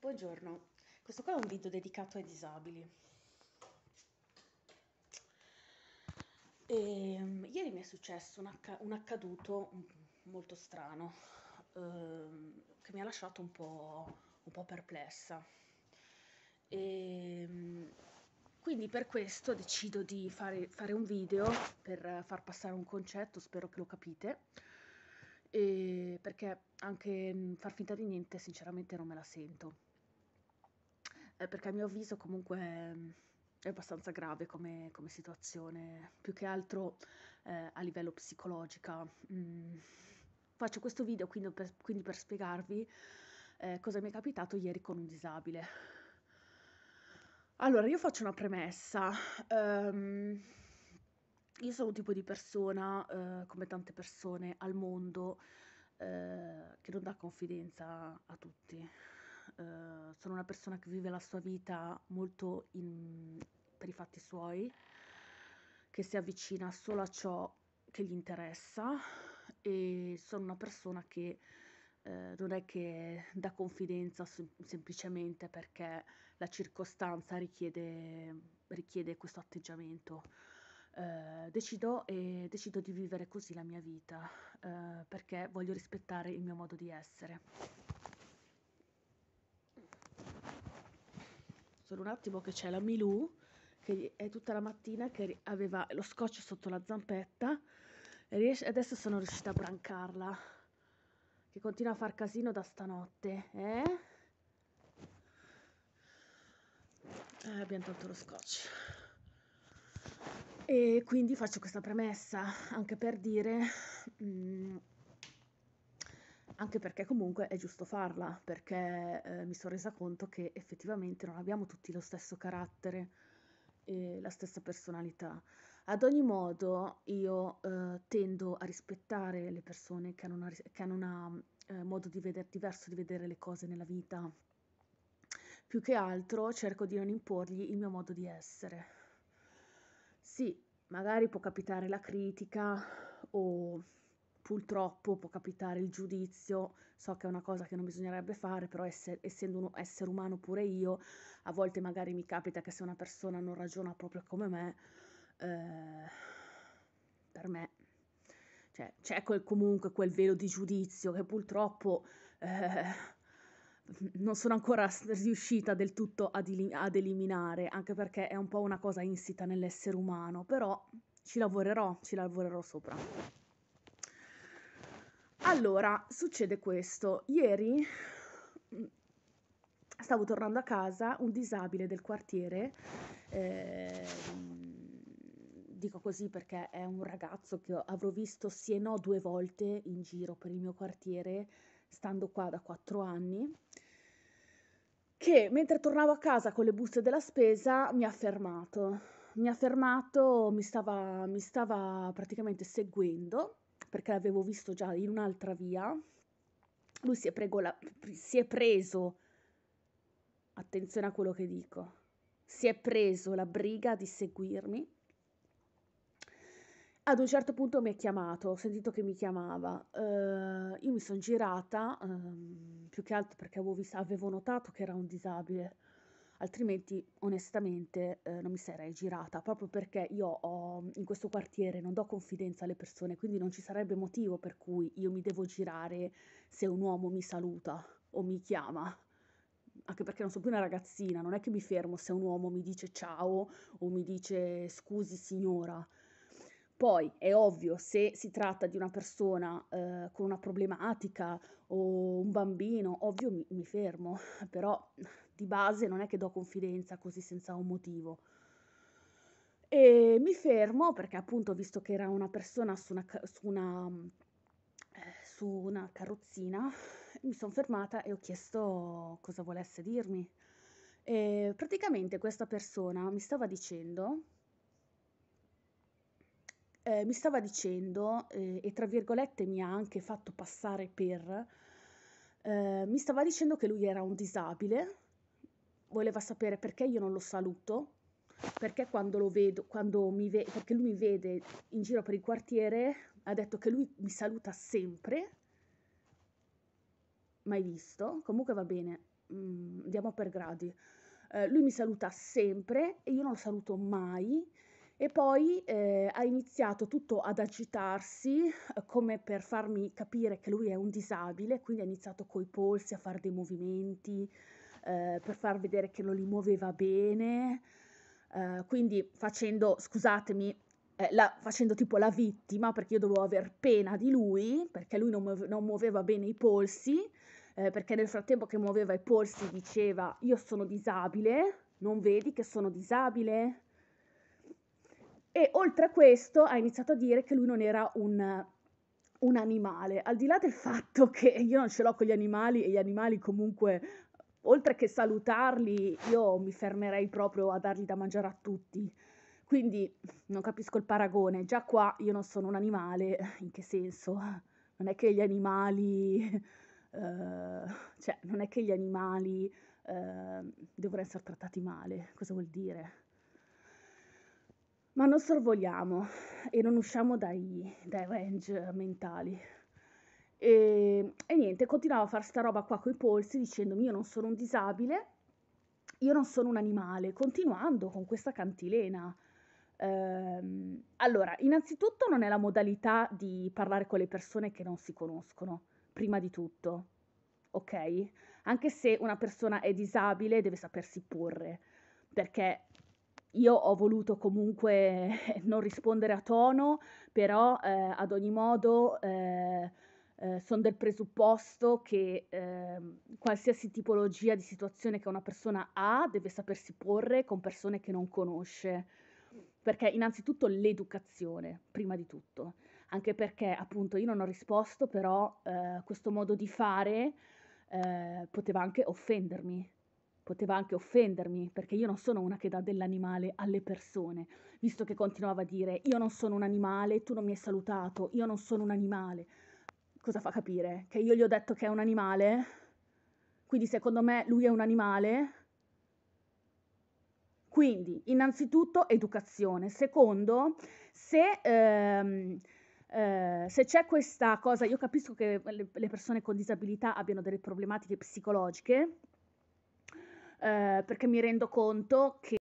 Buongiorno, questo qua è un video dedicato ai disabili. E, ehm, ieri mi è successo un, acc- un accaduto molto strano um, che mi ha lasciato un po', un po perplessa. E, ehm, quindi per questo decido di fare, fare un video per far passare un concetto, spero che lo capite. E perché anche mm, far finta di niente sinceramente non me la sento. Eh, perché a mio avviso comunque mm, è abbastanza grave come, come situazione, più che altro eh, a livello psicologico. Mm. Faccio questo video quindi per, quindi per spiegarvi eh, cosa mi è capitato ieri con un disabile. Allora, io faccio una premessa. Um, io sono un tipo di persona, uh, come tante persone al mondo, uh, che non dà confidenza a tutti eh, sono una persona che vive la sua vita molto in, per i fatti suoi, che si avvicina solo a ciò che gli interessa e sono una persona che eh, non è che dà confidenza sem- semplicemente perché la circostanza richiede, richiede questo atteggiamento. Eh, decido, e, decido di vivere così la mia vita eh, perché voglio rispettare il mio modo di essere. Solo un attimo che c'è la Milù che è tutta la mattina che aveva lo scotch sotto la zampetta e adesso sono riuscita a brancarla che continua a far casino da stanotte eh? Eh, abbiamo tolto lo scotch e quindi faccio questa premessa anche per dire mh, mm, anche perché comunque è giusto farla, perché eh, mi sono resa conto che effettivamente non abbiamo tutti lo stesso carattere e la stessa personalità. Ad ogni modo io eh, tendo a rispettare le persone che hanno, una, che hanno una, eh, modo di vedere, diverso di vedere le cose nella vita. Più che altro cerco di non imporgli il mio modo di essere. Sì, magari può capitare la critica o purtroppo può capitare il giudizio, so che è una cosa che non bisognerebbe fare, però ess- essendo un essere umano pure io, a volte magari mi capita che se una persona non ragiona proprio come me, eh, per me cioè, c'è quel, comunque quel velo di giudizio che purtroppo eh, non sono ancora riuscita del tutto ad, il- ad eliminare, anche perché è un po' una cosa insita nell'essere umano, però ci lavorerò, ci lavorerò sopra. Allora, succede questo. Ieri mm, stavo tornando a casa, un disabile del quartiere, eh, dico così perché è un ragazzo che avrò visto sì e no due volte in giro per il mio quartiere, stando qua da quattro anni, che mentre tornavo a casa con le buste della spesa mi ha fermato. Mi ha fermato, mi stava, mi stava praticamente seguendo perché l'avevo visto già in un'altra via. Lui si è, pregola, si è preso, attenzione a quello che dico, si è preso la briga di seguirmi. Ad un certo punto mi ha chiamato, ho sentito che mi chiamava, uh, io mi sono girata, uh, più che altro perché avevo, visto, avevo notato che era un disabile altrimenti onestamente eh, non mi sarei girata, proprio perché io ho, in questo quartiere non do confidenza alle persone, quindi non ci sarebbe motivo per cui io mi devo girare se un uomo mi saluta o mi chiama. Anche perché non sono più una ragazzina, non è che mi fermo se un uomo mi dice ciao o mi dice scusi signora. Poi è ovvio, se si tratta di una persona eh, con una problematica o un bambino, ovvio mi, mi fermo, però di base non è che do confidenza così senza un motivo. E mi fermo perché appunto visto che era una persona su una, su una, mm, eh, su una carrozzina, mi sono fermata e ho chiesto cosa volesse dirmi. E praticamente questa persona mi stava dicendo, eh, mi stava dicendo, eh, e tra virgolette mi ha anche fatto passare per, eh, mi stava dicendo che lui era un disabile voleva sapere perché io non lo saluto, perché quando lo vedo, quando mi ve- perché lui mi vede in giro per il quartiere, ha detto che lui mi saluta sempre, mai visto, comunque va bene, mm, andiamo per gradi. Eh, lui mi saluta sempre e io non lo saluto mai. E poi eh, ha iniziato tutto ad agitarsi eh, come per farmi capire che lui è un disabile, quindi ha iniziato coi polsi a fare dei movimenti, eh, per far vedere che lo li muoveva bene, eh, quindi facendo, scusatemi, eh, la, facendo tipo la vittima perché io dovevo aver pena di lui perché lui non, muove, non muoveva bene i polsi, eh, perché nel frattempo che muoveva i polsi diceva io sono disabile, non vedi che sono disabile? E oltre a questo ha iniziato a dire che lui non era un un animale, al di là del fatto che io non ce l'ho con gli animali e gli animali comunque oltre che salutarli, io mi fermerei proprio a dargli da mangiare a tutti. Quindi non capisco il paragone. Già qua io non sono un animale, in che senso? Non è che gli animali, eh, cioè, non è che gli animali eh, devono essere trattati male. Cosa vuol dire? Ma non sorvoliamo e non usciamo dai, dai range mentali. E, ehm, e niente, continuavo a fare sta roba qua coi polsi dicendomi io non sono un disabile, io non sono un animale, continuando con questa cantilena. Ehm, allora, innanzitutto non è la modalità di parlare con le persone che non si conoscono, prima di tutto, ok? Anche se una persona è disabile deve sapersi porre, perché io ho voluto comunque non rispondere a tono, però eh, ad ogni modo... Eh, eh, sono del presupposto che eh, qualsiasi tipologia di situazione che una persona ha deve sapersi porre con persone che non conosce. Perché innanzitutto l'educazione, prima di tutto, anche perché appunto io non ho risposto, però eh, questo modo di fare eh, poteva anche offendermi, poteva anche offendermi, perché io non sono una che dà dell'animale alle persone, visto che continuava a dire io non sono un animale, tu non mi hai salutato, io non sono un animale cosa fa capire? Che io gli ho detto che è un animale, quindi secondo me lui è un animale. Quindi, innanzitutto, educazione. Secondo, se, ehm, eh, se c'è questa cosa, io capisco che le, le persone con disabilità abbiano delle problematiche psicologiche, eh, perché mi rendo conto che